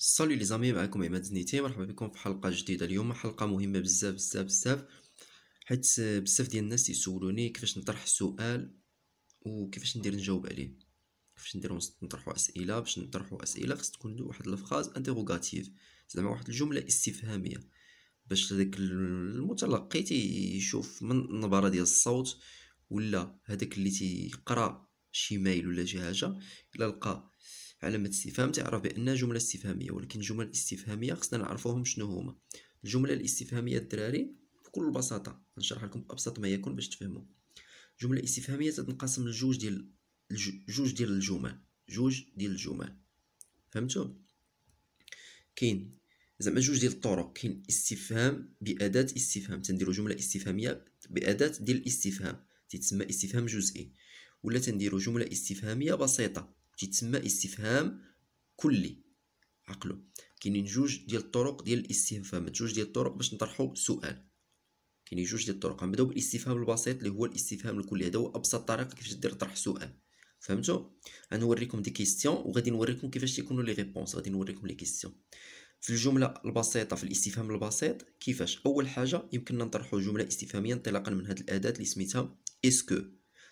سالو لي زامي معكم عماد نيتي مرحبا بكم في حلقه جديده اليوم حلقه مهمه بزاف بزاف بزاف حيت بزاف ديال الناس يسولوني كيفاش نطرح سؤال وكيفاش ندير نجاوب عليه كيفاش نديرو نطرحوا اسئله باش نطرحوا اسئله خص تكون واحد الفخاز انتروغاتيف زعما واحد الجمله استفهاميه باش هذاك المتلقي تيشوف من النبره ديال الصوت ولا هذاك اللي تيقرا شي مايل ولا شي حاجه الا لقى علامة استفهام تعرف بأنها جملة استفهامية ولكن الجمل الاستفهامية خصنا نعرفوهم شنو هما الجملة الاستفهامية الدراري بكل بساطة نشرح لكم بأبسط ما يكون باش تفهموا الجملة الاستفهامية تتنقسم لجوج ديال جوج ديال الجمل جوج ديال الجمل فهمتوا كاين زعما جوج ديال الطرق كاين استفهام بأداة استفهام تنديرو جملة استفهامية بأداة ديال الاستفهام تتسمى استفهام جزئي ولا تنديرو جملة استفهامية بسيطة تيتسمى استفهام كلي عقلو كاينين جوج ديال الطرق ديال الاستفهامات جوج ديال الطرق باش نطرحو سؤال كاينين جوج ديال الطرق غنبداو بالاستفهام البسيط اللي هو الاستفهام الكلي هذا هو ابسط طريقه كيفاش دير طرح سؤال فهمتوا غنوريكم دي كيستيون وغادي نوريكم كيفاش تيكونوا لي ريبونس غادي نوريكم لي كيستيون في الجمله البسيطه في الاستفهام البسيط كيفاش اول حاجه يمكننا نطرحوا جمله استفهاميه انطلاقا من هذه الاداه اللي سميتها اسكو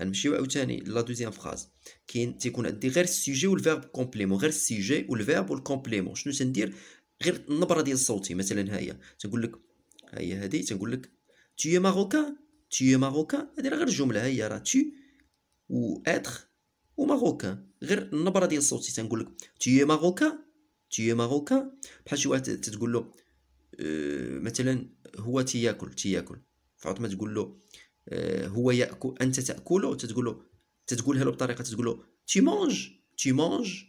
غنمشيو عاوتاني لا دوزيام فراز كاين تيكون عندي غير السيجي والفيرب كومبليمون غير السيجي والفيرب والكومبليمون شنو تندير غير النبره ديال صوتي مثلا هي تنقول لك هي هادي تنقول لك تي ماروكان تي ماروكان هادي غير جمله هي راه تي و اتر و وماروكان غير النبره ديال صوتي تنقول لك تي ماروكان تي ماروكان بحال شي واحد تتقول له آه، مثلا هو تياكل تياكل فعاد ما تقول له آه، هو ياكل انت تاكله تتقول له تتقولها له بطريقه تقول له تي مونج تي مونج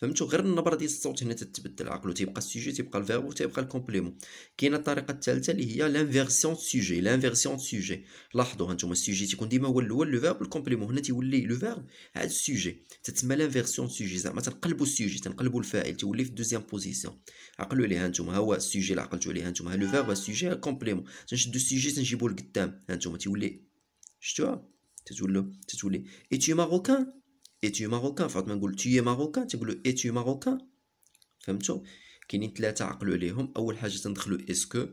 فهمتوا غير النبره ديال الصوت هنا تتبدل عقلو تيبقى السوجي تيبقى الفيرب وتيبقى الكومبليمون كاينه الطريقه الثالثه اللي هي لانفيرسيون سوجي لانفيرسيون سوجي لاحظوا هانتوما السوجي تيكون ديما هو الاول لو فيرب الكومبليمون هنا تيولي لو فيرب عاد السوجي تتسمى لانفيرسيون سوجي زعما تنقلبوا السوجي تنقلبوا الفاعل تيولي في دوزيام بوزيسيون عقلوا ليه هانتوما ها هو السوجي اللي عقلتوا عليه هانتوما ها لو فيرب السوجي الكومبليمون تنشدوا السوجي تنجيبوه لقدام هانتوما تيولي شتوها تتولى تتولي اي تي ماروكان اتي ماروكان فقط ما نقول تي ماروكان تنقولوا اتي ماروكان فهمتوا كاينين ثلاثه عقلوا عليهم اول حاجه تندخلوا اسكو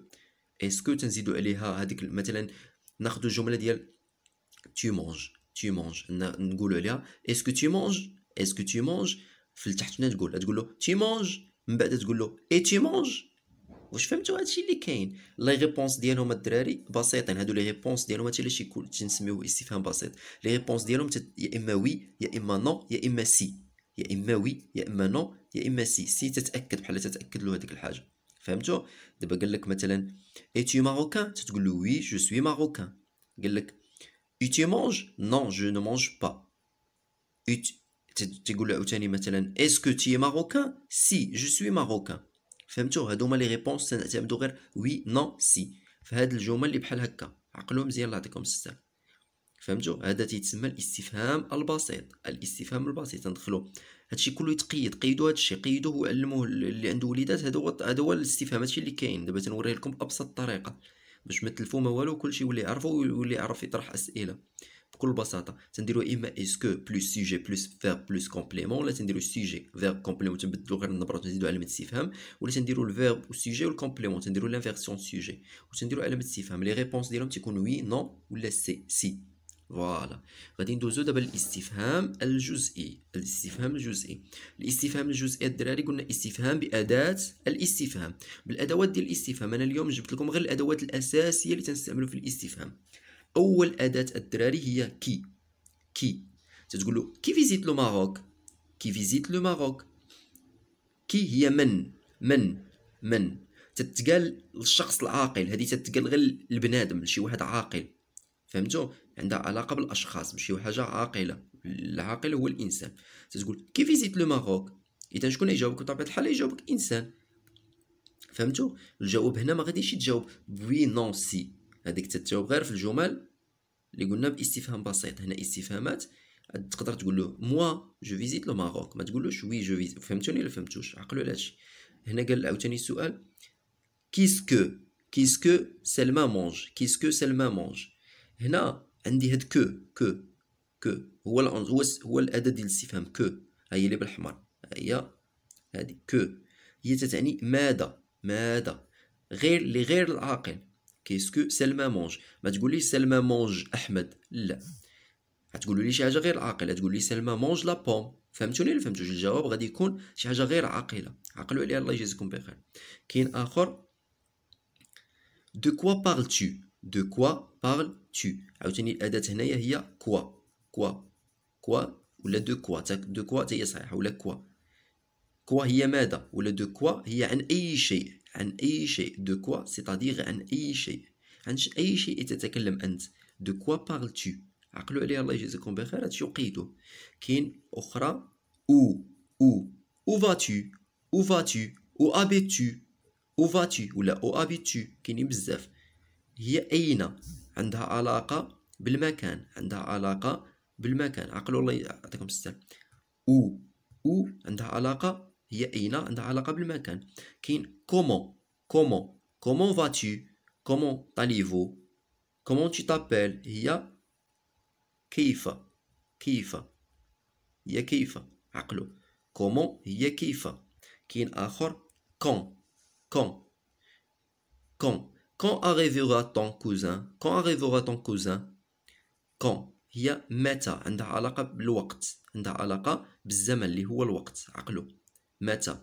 اسكو تنزيدوا عليها هذيك مثلا ناخذوا الجمله ديال تي مونج تي مونج نقولوا عليها اسكو تي مونج اسكو تي مونج في التحت هنا تقول تقول له تي مونج من بعد تقول له اي تي مونج واش فهمتوا هادشي اللي كاين لي ريبونس ديالهم الدراري بسيطين يعني هادو لي ريبونس ديالهم حتى علاش يكون تنسميو استفهام بسيط لي ريبونس ديالهم تت... يا اما وي يا اما نو يا اما سي يا اما وي يا اما نو يا اما سي سي تتاكد بحال تتاكد له هذيك الحاجه فهمتوا دابا قال لك مثلا اي تي ماروكان تتقول له وي جو سوي ماروكان قال لك اي تي مونج نو جو نو مونج با تقول له عاوتاني مثلا اسكو تي ماروكان سي جو سوي ماروكان فهمتوا هادو هما لي ريبونس تنعتمدو غير وي نو سي في هاد الجمل اللي بحال هكا عقلو مزيان الله يعطيكم السلام فهمتوا هذا تيتسمى الاستفهام البسيط الاستفهام البسيط ندخلو هادشي كله يتقيد قيدوا هادشي قيدوه وعلموه اللي عنده وليدات هذا هو هذا هو الاستفهام هادشي اللي كاين دابا تنوريه لكم ابسط طريقه باش ما تلفوا ما والو كلشي يولي يعرفو ويولي يعرف يطرح اسئله بكل بساطه تنديرو اما اسكو بلس سوجي بلس فيرب بلس كومبليمون ولا تنديرو سوجي فيرب كومبليمون تنبدلو غير النبره وتزيدو علامه استفهام ولا تنديرو الفيرب والسوجي والكومبليمون تنديرو لانفيرسيون سوجي وتنديرو علامه استفهام لي ريبونس ديالهم تيكون وي نو ولا سي سي فوالا غادي ندوزو دابا للاستفهام الجزئي الاستفهام الجزئي الاستفهام الجزئي الدراري قلنا استفهام باداه الاستفهام بالادوات ديال الاستفهام انا اليوم جبت لكم غير الادوات الاساسيه اللي تنستعملو في الاستفهام اول اداه الدراري هي كي كي تتقول له كي فيزيت لو ماروك كي فيزيت لو ماروك كي هي من من من تتقال للشخص العاقل هذه تتقال غير للبنادم شي واحد عاقل فهمتوا عندها علاقه بالاشخاص ماشي حاجه عاقله العاقل هو الانسان تتقول كي فيزيت لو ماروك اذا شكون يجاوبك بطبيعه الحال يجاوبك انسان فهمتوا الجواب هنا ما غاديش يتجاوب بوي نون سي هذيك تتجاوب غير في الجمل اللي قلنا باستفهام بسيط هنا استفهامات تقدر تقول له موا جو فيزيت لو ماروك ما تقولوش وي جو فيزيت فهمتوني ولا فهمتوش عقلوا على هادشي هنا قال عاوتاني السؤال كيسكو كيسكو سلمى مونج كيسكو سلمى مونج هنا عندي هاد كو كو كو هو هو هو الاداه ديال الاستفهام كو هي اللي بالحمر هي هادي كو هي تتعني ماذا ماذا غير لغير العاقل كيسكو سلمى مونج ما لي سلمى مونج احمد لا غتقولوا لي شي حاجه غير عاقله تقول لي سلمى مونج لا بوم فهمتوني ولا فهمتوش الجواب غادي يكون شي حاجه غير عاقله عقلوا عليها الله يجازيكم بخير كاين اخر دو كوا بارل تو دو كوا بارل تو عاوتاني الاداه هنايا هي كوا كوا كوا ولا دو كوا دو كوا هي صحيحه ولا كوا كوا هي ماذا ولا دو كوا هي عن اي شيء عن أي شيء دو كوا سيتادير عن أي شيء عن أي شيء تتكلم أنت دو كوا بارل تو عقلوا عليها الله يجزيكم بخير هادشي وقيدو كاين أخرى أو أو أو فاتو أو فاتو أو أبيتو أو فاتو ولا أو أبيتو كاينين بزاف هي أين عندها علاقة بالمكان عندها علاقة بالمكان عقلوا الله يعطيكم السلام أو أو عندها علاقة هي اين عندها علاقه بالمكان كاين كومون كومون كومون فاتي كومون تاليفو كومون تي تابيل هي كيف كيف هي كيف عقلو كومون هي كيف كاين اخر كون كون كون كون اريفيرا طون كوزان كون اريفيرا طون كوزان كون هي متى عندها علاقه بالوقت عندها علاقه بالزمن اللي هو الوقت عقلو متى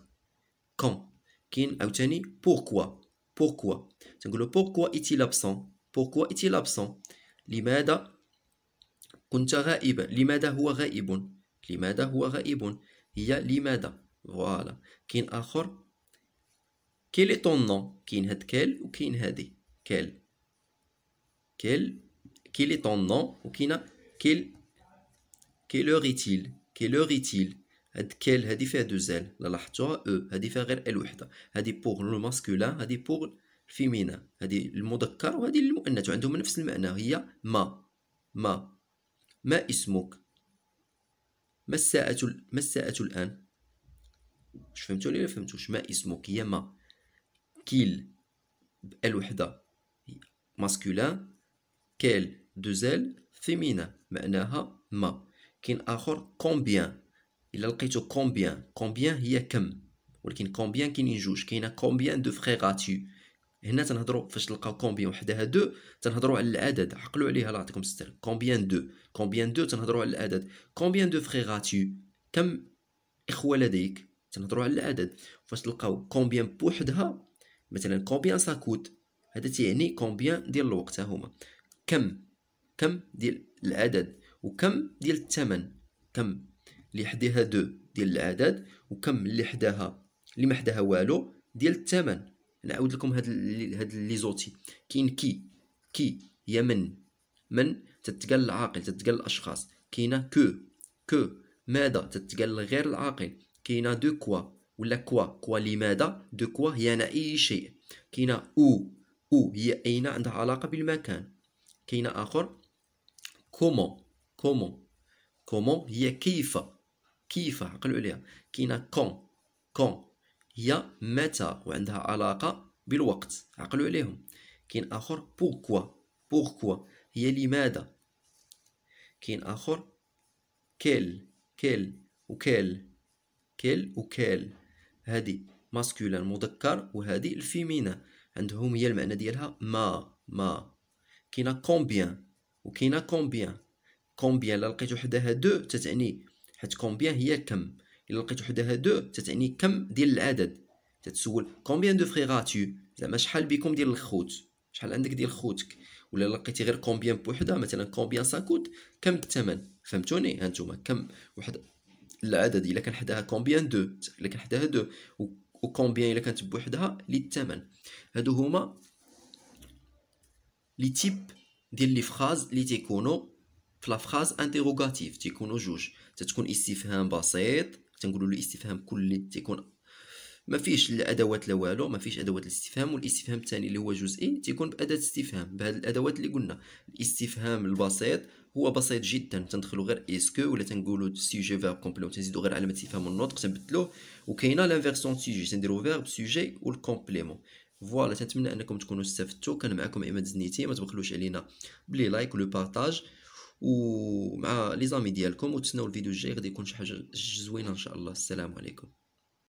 كم كاين عاوتاني بوركوا بوركوا تنقولوا بوركوا ايتي لابسون بوركوا ايتي لابسون لماذا كنت غائبا لماذا هو غائب لماذا هو غائب هي لماذا فوالا كاين اخر كيلي طون نون كاين هاد كال وكاين هادي كيل كيل كيل كيلي طون نون وكاين كيل كيلور ايتيل كيلور ايتيل هاد كيل هادي فيها دو زيل لا لاحظتوها او هادي فيها غير ال وحده هادي بوغ لو ماسكولان هادي بوغ فيمينا هادي المذكر وهادي المؤنث عندهم نفس المعنى هي ما ما ما اسمك ما الساعة ما الساعة الآن واش فهمتوني ولا فهمتوش ما اسمك هي ما كيل ال وحده ماسكولان كيل دو زيل فيمينا معناها ما كاين اخر كومبيان الا لقيتو كومبيان كومبيان هي كم ولكن كومبيان كاينين جوج كاينه كومبيان دو فخي غاتيو هنا تنهضروا فاش تلقاو كومبيان وحدها دو تنهضروا على العدد عقلوا عليها الله يعطيكم الستر كومبيان دو كومبيان دو تنهضروا على العدد كومبيان دو فخي غاتيو كم اخوه لديك تنهضروا على العدد فاش تلقاو كومبيان بوحدها مثلا كومبيان ساكوت هذا تيعني كومبيان ديال الوقت هما كم كم ديال العدد وكم ديال الثمن كم اللي حداها دو ديال العدد وكم اللي حداها اللي ما حداها والو ديال الثمن نعاود لكم هاد هاد لي زوتي كاين كي كي هي من من تتقال العاقل تتقال الاشخاص كاينه كو كو ماذا تتقال غير العاقل كاينه دو كوا ولا كوا كوا لماذا دو كوا هي انا اي شيء كاينه او او هي اين عندها علاقه بالمكان كاينه اخر كومون كومون كومون هي كيف كيف عقلوا عليها كاينه كون كون هي متى وعندها علاقه بالوقت عقلوا عليهم كاين اخر بوركوا بوركوا هي لماذا كاين اخر كيل كيل وكيل كيل وكيل هذه ماسكولان مذكر وهذه الفيمينا عندهم هي المعنى ديالها ما ما كاينه كومبيان وكاينه كومبيان كومبيان لا لقيت وحدها دو تتعني حيت كومبيان هي كم الا لقيت وحدها دو تتعني كم ديال العدد تتسول كومبيان دو فريغاتيو زعما شحال بكم ديال الخوت شحال عندك ديال خوتك ولا لقيتي غير كومبيان بوحده مثلا كومبيان ساكوت كم الثمن فهمتوني هانتوما كم واحد العدد الا كان حداها كومبيان دو الا كان حداها دو وكومبيان الا كانت بوحدها للثمن هادو هما لي تيب ديال لي فراز لي تيكونو في لا فراز انتيروغاتيف تيكونو جوج تتكون استفهام بسيط تنقولوا له استفهام كلي تيكون ما فيش الادوات لا والو ما فيش ادوات الاستفهام والاستفهام الثاني اللي هو جزئي تيكون باداه استفهام بهذه الادوات اللي قلنا الاستفهام البسيط هو بسيط جدا تندخلوا غير اسكو ولا تنقولوا سوجي فيرب كومبلي وتنزيدوا غير علامه استفهام النطق تنبدلوه وكاينه لانفيرسيون سوجي تنديروا فيرب سوجي والكومبليمون فوالا تنتمنى انكم تكونوا استفدتوا كان معكم ايمان زنيتي ما تبخلوش علينا بلي لايك ولو بارطاج ومع لي زامي ديالكم وتسناو الفيديو الجاي غادي يكون شي حاجه زوينه ان شاء الله السلام عليكم